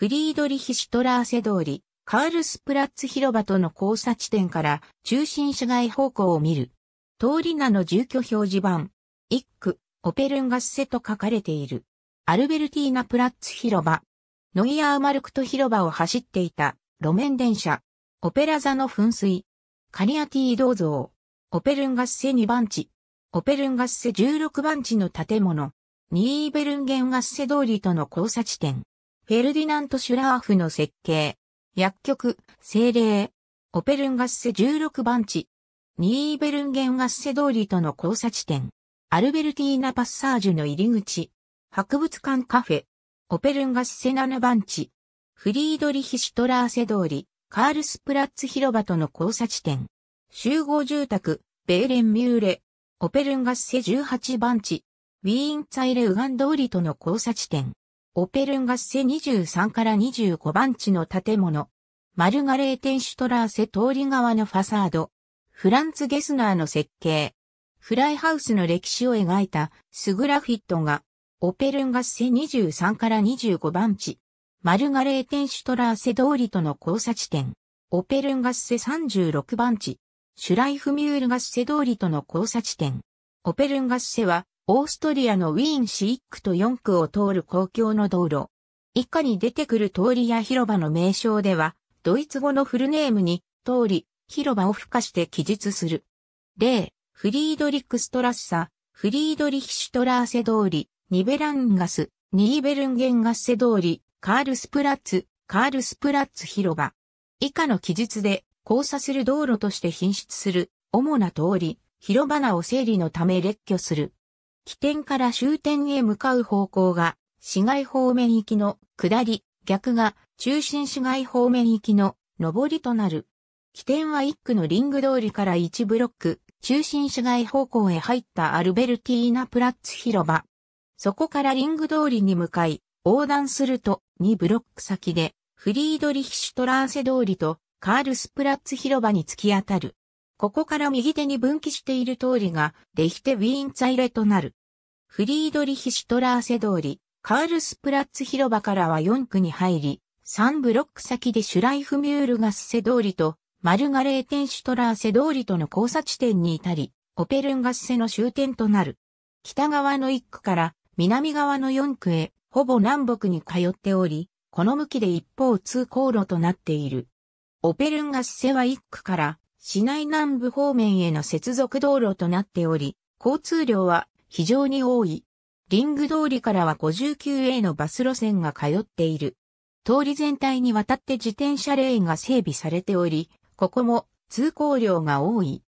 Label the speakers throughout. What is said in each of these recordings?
Speaker 1: フリードリヒ・シュトラーセ通り、カールスプラッツ広場との交差地点から中心市街方向を見る。通り名の住居表示板、一区、オペルンガッセと書かれている。アルベルティーナプラッツ広場。ノイアーマルクト広場を走っていた路面電車。オペラ座の噴水。カリアティー銅像。オペルンガッセ2番地。オペルンガッセ16番地の建物。ニーベルンゲンガッセ通りとの交差地点。フェルディナント・シュラーフの設計。薬局、精霊。オペルンガッセ16番地。ニーベルンゲンガッセ通りとの交差地点。アルベルティーナパッサージュの入り口。博物館カフェ。オペルンガッセ7番地。フリードリヒシュトラーセ通り。カールスプラッツ広場との交差地点。集合住宅、ベーレンミューレ。オペルンガッセ18番地。ウィーンツァイレウガン通りとの交差地点。オペルンガッセ23から25番地の建物。マルガレーテンシュトラーセ通り側のファサード。フランツ・ゲスナーの設計。フライハウスの歴史を描いたスグラフィットが、オペルンガッセ23から25番地。マルガレーテンシュトラーセ通りとの交差地点。オペルンガッセ36番地。シュライフミュールガッセ通りとの交差地点。オペルンガッセはオーストリアのウィーン市1区と4区を通る公共の道路。以下に出てくる通りや広場の名称では、ドイツ語のフルネームに、通り、広場を付加して記述する。例、フリードリックストラッサ、フリードリッシュトラーセ通り、ニベランガス、ニーベルンゲンガッセ通り、カールスプラッツ、カールスプラッツ広場。以下の記述で、交差する道路として品質する、主な通り、広場名を整理のため列挙する。起点から終点へ向かう方向が、市街方面行きの下り、逆が中心市街方面行きの上りとなる。起点は1区のリング通りから1ブロック、中心市街方向へ入ったアルベルティーナプラッツ広場。そこからリング通りに向かい、横断すると2ブロック先で、フリードリヒシュトラーセ通りとカールスプラッツ広場に突き当たる。ここから右手に分岐している通りが、デヒテ・ウィーンツァイレとなる。フリードリヒ・シュトラーセ通り、カールスプラッツ広場からは4区に入り、3ブロック先でシュライフミュールガッセ通りと、マルガレーテンシュトラーセ通りとの交差地点に至り、オペルンガッセの終点となる。北側の1区から南側の4区へ、ほぼ南北に通っており、この向きで一方通行路となっている。オペルンガッセは1区から市内南部方面への接続道路となっており、交通量は非常に多い。リング通りからは 59A のバス路線が通っている。通り全体にわたって自転車レーンが整備されており、ここも通行量が多い。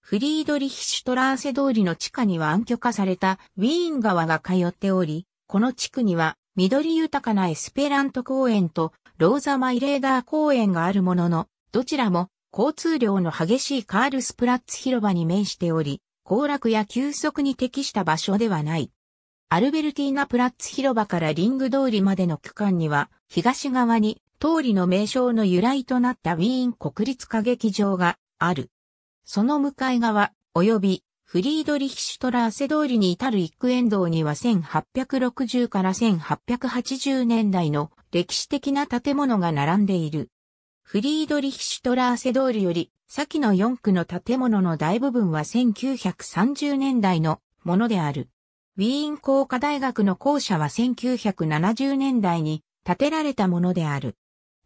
Speaker 1: フリードリヒシュトラーセ通りの地下には暗渠化されたウィーン川が通っており、この地区には緑豊かなエスペラント公園とローザマイレーダー公園があるものの、どちらも交通量の激しいカールスプラッツ広場に面しており、行楽や休息に適した場所ではない。アルベルティーナプラッツ広場からリング通りまでの区間には、東側に通りの名称の由来となったウィーン国立歌劇場がある。その向かい側、及びフリードリヒシュトラーセ通りに至る一区沿道には1860から1880年代の歴史的な建物が並んでいる。フリードリヒシュトラーセドールより、先の4区の建物の大部分は1930年代のものである。ウィーン工科大学の校舎は1970年代に建てられたものである。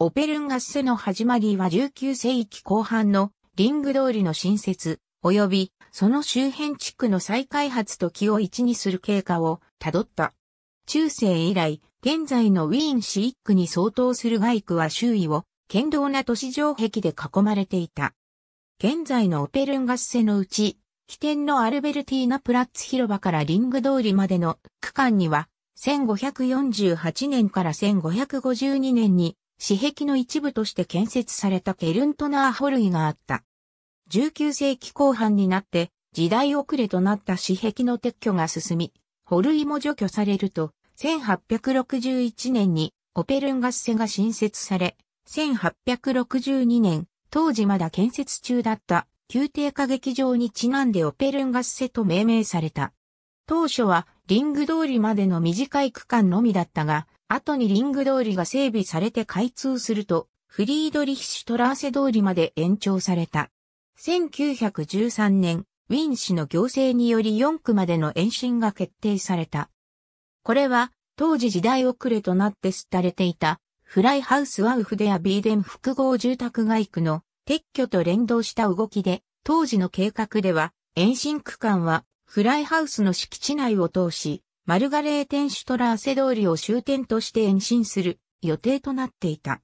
Speaker 1: オペルンガッセの始まりは19世紀後半のリング通りの新設、及びその周辺地区の再開発と気を一にする経過をたどった。中世以来、現在のウィーン市一区に相当する外区は周囲を堅牢な都市城壁で囲まれていた。現在のオペルンガッセのうち、起点のアルベルティーナプラッツ広場からリング通りまでの区間には、1548年から1552年に、私壁の一部として建設されたケルントナーホルイがあった。19世紀後半になって、時代遅れとなった私壁の撤去が進み、ホルイも除去されると、1861年にオペルンガッセが新設され、1862年、当時まだ建設中だった宮廷歌劇場にちなんでオペルンガッセと命名された。当初はリング通りまでの短い区間のみだったが、後にリング通りが整備されて開通すると、フリードリヒシュトラーセ通りまで延長された。1913年、ウィン氏の行政により4区までの延伸が決定された。これは、当時時代遅れとなって廃れていたフライハウスワウフデアビーデン複合住宅街区の撤去と連動した動きで、当時の計画では、延伸区間は、フライハウスの敷地内を通し、マルガレーテンシュトラーセ通りを終点として延伸する予定となっていた。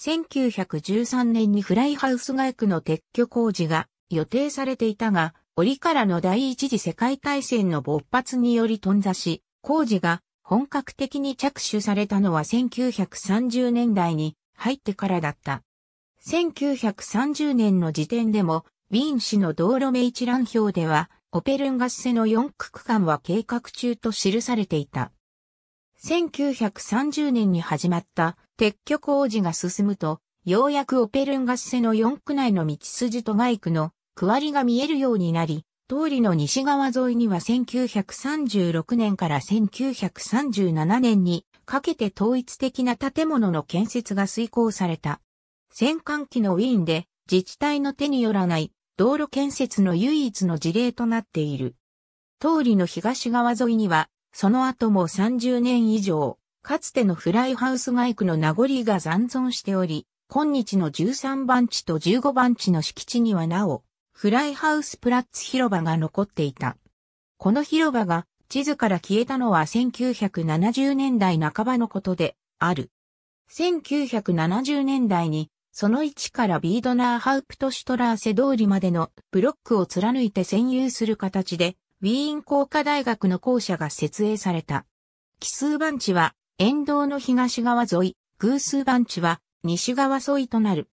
Speaker 1: 1913年にフライハウス街区の撤去工事が予定されていたが、折からの第一次世界大戦の勃発により頓挫し、工事が本格的に着手されたのは1930年代に入ってからだった。1930年の時点でも、ウィーン市の道路名一覧表では、オペルンガッセの4区区間は計画中と記されていた。1930年に始まった撤去工事が進むと、ようやくオペルンガッセの4区内の道筋と外区の区割りが見えるようになり、通りの西側沿いには1936年から1937年にかけて統一的な建物の建設が遂行された。戦艦機のウィーンで自治体の手によらない道路建設の唯一の事例となっている。通りの東側沿いには、その後も30年以上、かつてのフライハウス街区の名残が残存しており、今日の13番地と15番地の敷地にはなお、フライハウスプラッツ広場が残っていた。この広場が地図から消えたのは1970年代半ばのことである。1970年代にその位置からビードナーハウプトシュトラーセ通りまでのブロックを貫いて占有する形でウィーン工科大学の校舎が設営された。奇数番地は沿道の東側沿い、偶数番地は西側沿いとなる。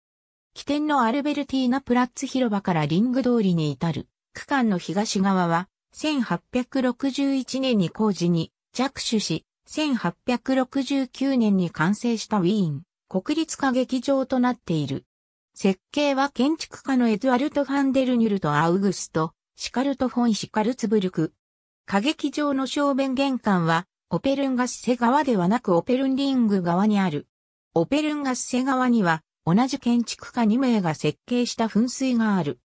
Speaker 1: 起点のアルベルティーナプラッツ広場からリング通りに至る区間の東側は、1861年に工事に着手し、1869年に完成したウィーン国立歌劇場となっている。設計は建築家のエドワアルト・ファンデルニュルとアウグスト、シカルト・フォン・シカルツブルク。歌劇場の正面玄関は、オペルンガッセ側ではなくオペルンリング側にある。オペルンガッセ側には、同じ建築家2名が設計した噴水がある。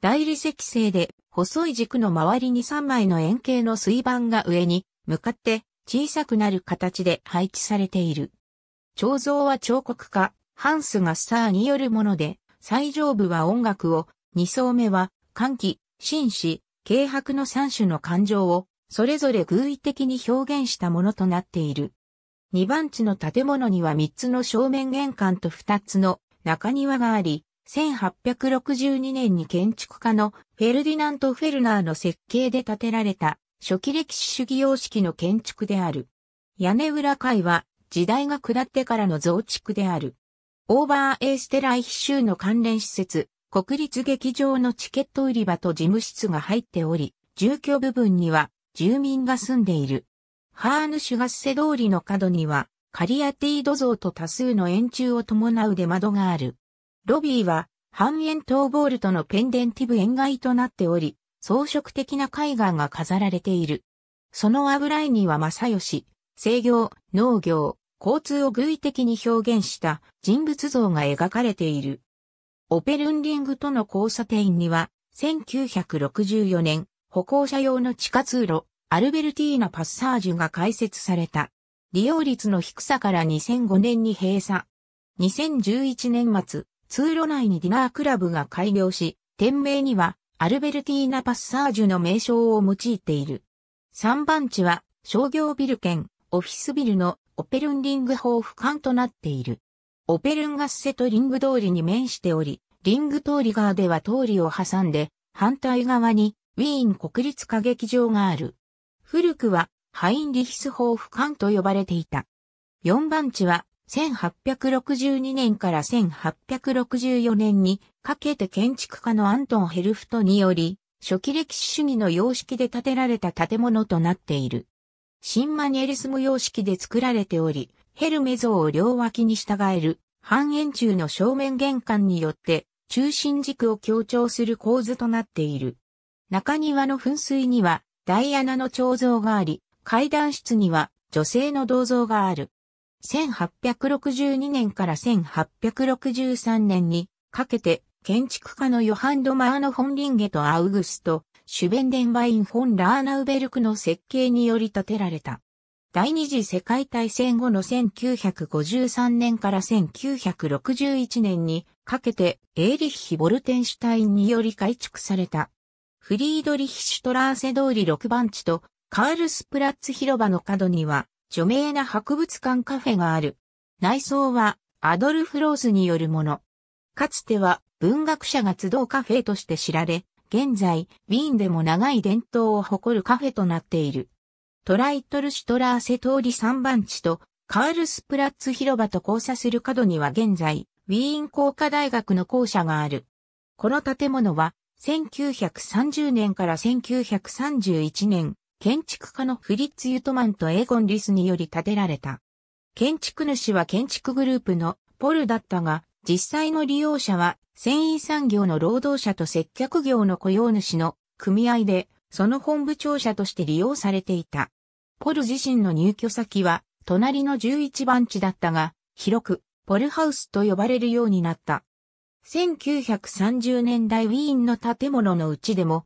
Speaker 1: 大理石製で、細い軸の周りに3枚の円形の水盤が上に向かって小さくなる形で配置されている。彫像は彫刻家、ハンス・ガッサーによるもので、最上部は音楽を、2層目は、歓喜、紳士、軽薄の3種の感情を、それぞれ偶意的に表現したものとなっている。2番地の建物には3つの正面玄関と2つの中庭があり、1862年に建築家のフェルディナント・フェルナーの設計で建てられた初期歴史主義様式の建築である。屋根裏階は時代が下ってからの増築である。オーバーエーステライヒ州の関連施設、国立劇場のチケット売り場と事務室が入っており、住居部分には住民が住んでいる。ハーヌ・シュガッセ通りの角には、カリアティード像と多数の円柱を伴う出窓がある。ロビーは、半円塔ボールとのペンデンティブ円外となっており、装飾的な絵画が飾られている。その油絵には正義、制御、農業、交通を具意的に表現した人物像が描かれている。オペルンリングとの交差点には、1964年、歩行者用の地下通路、アルベルティーナパッサージュが開設された。利用率の低さから2005年に閉鎖。2011年末、通路内にディナークラブが開業し、店名にはアルベルティーナパッサージュの名称を用いている。3番地は商業ビル兼オフィスビルのオペルンリング法ーフとなっている。オペルンガッセとリング通りに面しており、リング通り側では通りを挟んで、反対側にウィーン国立歌劇場がある。古くはハインリヒスホーフ艦と呼ばれていた。4番地は1862年から1864年にかけて建築家のアントン・ヘルフトにより、初期歴史主義の様式で建てられた建物となっている。新マニエリスム様式で作られており、ヘルメ像を両脇に従える半円柱の正面玄関によって中心軸を強調する構図となっている。中庭の噴水にはダイアナの彫像があり、階段室には女性の銅像がある。1862年から1863年にかけて建築家のヨハン・ド・マーノ・フォンリンゲとアウグスト、シュベンデンバイン・フォン・ラーナウベルクの設計により建てられた。第二次世界大戦後の1953年から1961年にかけてエーリッヒ・ボルテンシュタインにより改築されたフリードリヒシュトラーセ通り6番地とカールスプラッツ広場の角には著名な博物館カフェがある。内装はアドルフ・ローズによるもの。かつては文学者が集うカフェとして知られ、現在、ウィーンでも長い伝統を誇るカフェとなっている。トライトル・シュトラーセ通り3番地とカールスプラッツ広場と交差する角には現在、ウィーン工科大学の校舎がある。この建物は1930年から1931年、建築家のフリッツ・ユトマンとエーゴン・リスにより建てられた。建築主は建築グループのポルだったが、実際の利用者は繊維産業の労働者と接客業の雇用主の組合で、その本部庁舎として利用されていた。ポル自身の入居先は、隣の11番地だったが、広く、ポルハウスと呼ばれるようになった。1930年代ウィーンの建物のうちでも、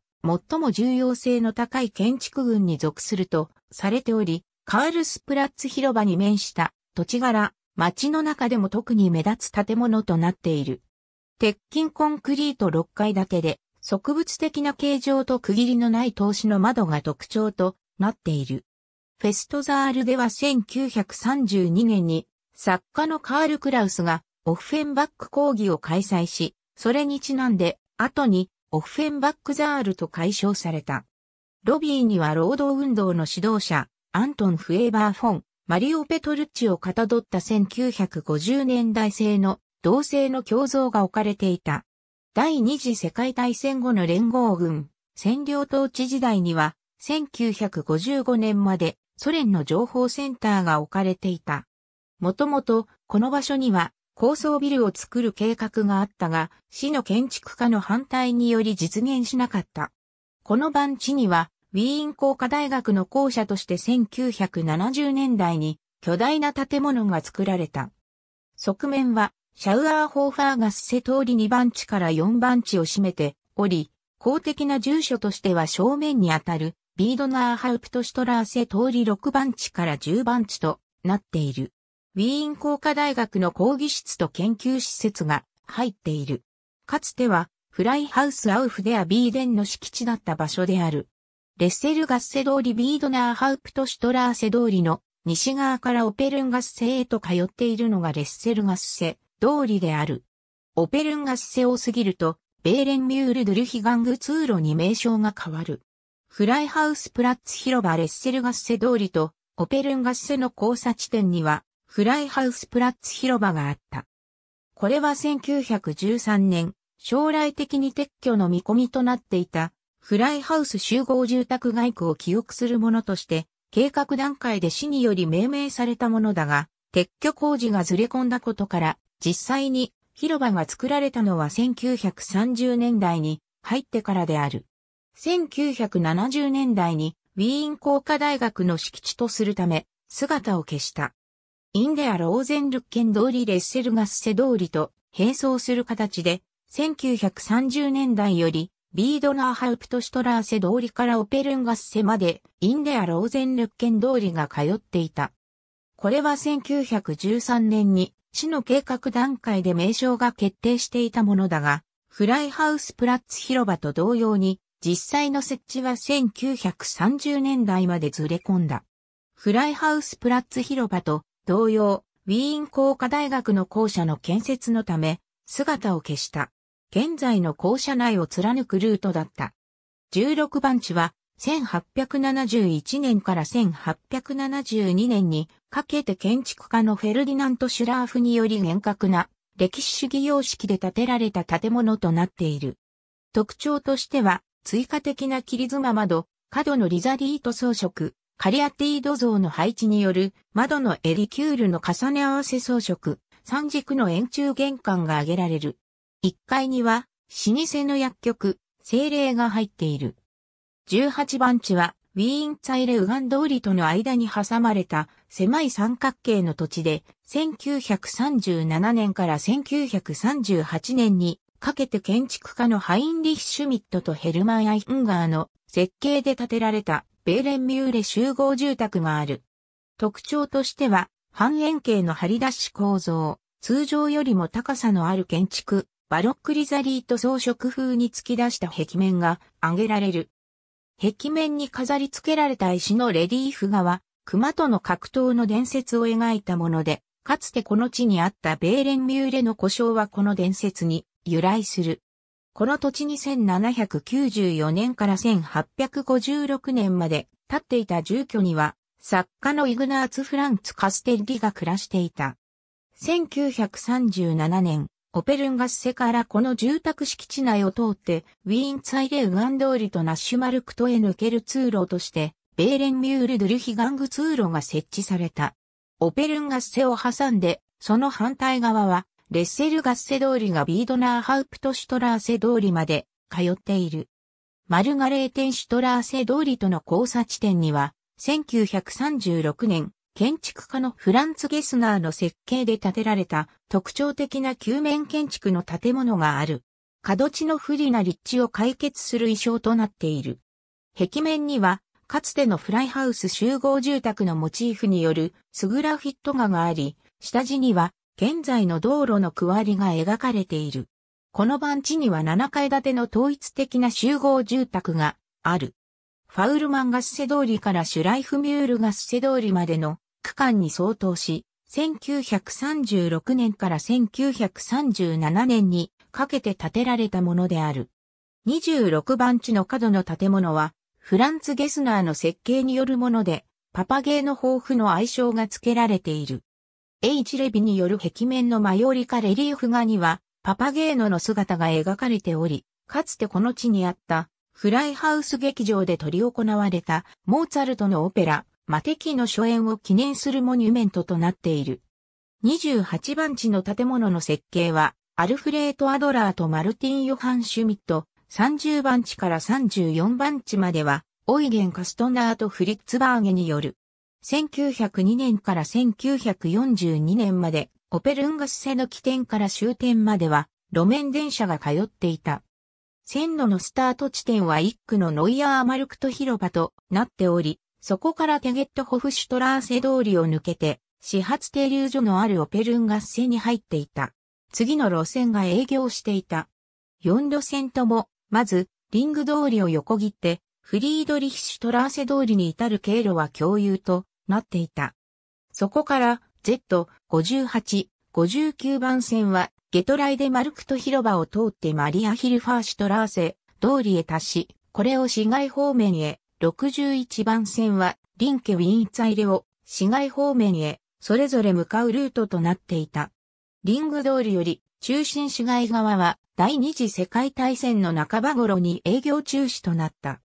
Speaker 1: 最も重要性の高い建築群に属するとされており、カールスプラッツ広場に面した土地柄、街の中でも特に目立つ建物となっている。鉄筋コンクリート6階建てで、植物的な形状と区切りのない投資の窓が特徴となっている。フェストザールでは1932年に作家のカール・クラウスがオフフェンバック講義を開催し、それにちなんで、後にオフェンバックザールと解消された。ロビーには労働運動の指導者、アントン・フエーバー・フォン、マリオ・ペトルッチをかたどった1950年代製の同性の胸像が置かれていた。第二次世界大戦後の連合軍、占領統治時代には、1955年までソ連の情報センターが置かれていた。もともと、この場所には、高層ビルを作る計画があったが、市の建築家の反対により実現しなかった。この番地には、ウィーン工科大学の校舎として1970年代に巨大な建物が作られた。側面は、シャウアーホーファーガス瀬通り2番地から4番地を占めており、公的な住所としては正面にあたる、ビードナーハウプトシュトラーセ通り6番地から10番地となっている。ウィーン工科大学の講義室と研究施設が入っている。かつては、フライハウスアウフデアビーデンの敷地だった場所である。レッセルガッセ通りビードナーハウプトシュトラーセ通りの西側からオペルンガッセへと通っているのがレッセルガッセ通りである。オペルンガッセを過ぎると、ベーレンミュールドゥルヒガング通路に名称が変わる。フライハウスプラッツ広場レッセルガッセ通りとオペルンガッセの交差地点にはフライハウスプラッツ広場があった。これは1913年、将来的に撤去の見込みとなっていた、フライハウス集合住宅街区を記憶するものとして、計画段階で市により命名されたものだが、撤去工事がずれ込んだことから、実際に広場が作られたのは1930年代に入ってからである。1970年代にウィーン工科大学の敷地とするため、姿を消した。インデア・ローゼンルッケン通りレッセルガッセ通りと並走する形で、1930年代より、ビードナーハウプトシュトラーセ通りからオペルンガッセまで、インデア・ローゼンルッケン通りが通っていた。これは1913年に、市の計画段階で名称が決定していたものだが、フライハウスプラッツ広場と同様に、実際の設置は1930年代までずれ込んだ。フライハウスプラッツ広場と同様、ウィーン工科大学の校舎の建設のため、姿を消した。現在の校舎内を貫くルートだった。16番地は、1871年から1872年にかけて建築家のフェルディナント・シュラーフにより厳格な歴史主義様式で建てられた建物となっている。特徴としては、追加的な切り妻窓、角のリザリート装飾、カリアティード像の配置による窓のエリキュールの重ね合わせ装飾、三軸の円柱玄関が挙げられる。1階には老舗の薬局、精霊が入っている。18番地はウィーンツァイレウガン通りとの間に挟まれた狭い三角形の土地で1937年から1938年にかけて建築家のハインリヒ・シュミットとヘルマン・アインガーの設計で建てられたベーレンミューレ集合住宅がある。特徴としては、半円形の張り出し構造、通常よりも高さのある建築、バロックリザリーと装飾風に突き出した壁面が挙げられる。壁面に飾り付けられた石のレリーフ画は、熊との格闘の伝説を描いたもので、かつてこの地にあったベーレンミューレの故障はこの伝説に由来する。この土地に1794年から1856年まで建っていた住居には、作家のイグナーツ・フランツ・カステッリが暮らしていた。1937年、オペルンガスセからこの住宅敷地内を通って、ウィーンツァイレウガン通りとナッシュマルクトへ抜ける通路として、ベーレンミュール・ドゥルヒガング通路が設置された。オペルンガスセを挟んで、その反対側は、レッセルガッセ通りがビードナーハウプトシュトラーセ通りまで通っている。マルガレーテンシュトラーセ通りとの交差地点には、1936年、建築家のフランツ・ゲスナーの設計で建てられた特徴的な球面建築の建物がある。角地の不利な立地を解決する意匠となっている。壁面には、かつてのフライハウス集合住宅のモチーフによるスグラフィット画があり、下地には現在の道路の区割りが描かれている。この番地には7階建ての統一的な集合住宅がある。ファウルマンガスセ通りからシュライフミュールガスセ通りまでの区間に相当し、1936年から1937年にかけて建てられたものである。26番地の角の建物は、フランツ・ゲスナーの設計によるもので、パパゲーの抱負の愛称が付けられている。H レビによる壁面のマヨリカレリーフ画には、パパゲーノの姿が描かれており、かつてこの地にあった、フライハウス劇場で取り行われた、モーツァルトのオペラ、マテキの初演を記念するモニュメントとなっている。28番地の建物の設計は、アルフレート・アドラーとマルティン・ヨハン・シュミット、30番地から34番地までは、オイゲン・カストナーとフリッツバーゲによる1902年から1942年まで、オペルンガス瀬の起点から終点までは、路面電車が通っていた。線路のスタート地点は一区のノイヤー・アマルクト広場となっており、そこからテゲットホフシュトラーセ通りを抜けて、始発停留所のあるオペルンガス線に入っていた。次の路線が営業していた。4路線とも、まず、リング通りを横切って、フリードリヒシュトラーセ通りに至る経路は共有となっていた。そこから Z58、59番線はゲトライでマルクト広場を通ってマリアヒルファーシュトラーセ通りへ達し、これを市街方面へ、61番線はリンケウィンツァイレを市街方面へ、それぞれ向かうルートとなっていた。リング通りより中心市街側は第二次世界大戦の半ば頃に営業中止となった。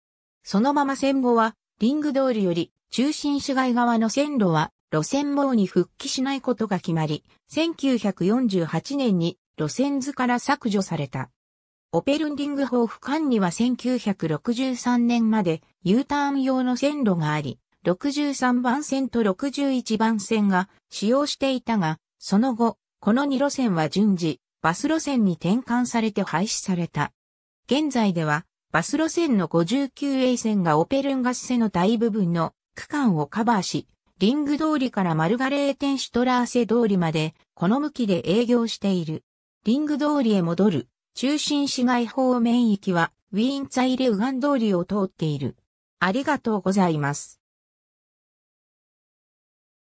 Speaker 1: そのまま戦後はリング通りより中心市街側の線路は路線網に復帰しないことが決まり、1948年に路線図から削除された。オペルンディングホーフ間には1963年まで U ターン用の線路があり、63番線と61番線が使用していたが、その後、この2路線は順次、バス路線に転換されて廃止された。現在では、バス路線の 59A 線がオペルンガス線の大部分の区間をカバーし、リング通りからマルガレーテンシュトラーセ通りまで、この向きで営業している。リング通りへ戻る、中心市街方面域は、ウィーンツァイレウガン通りを通っている。ありがとうございます。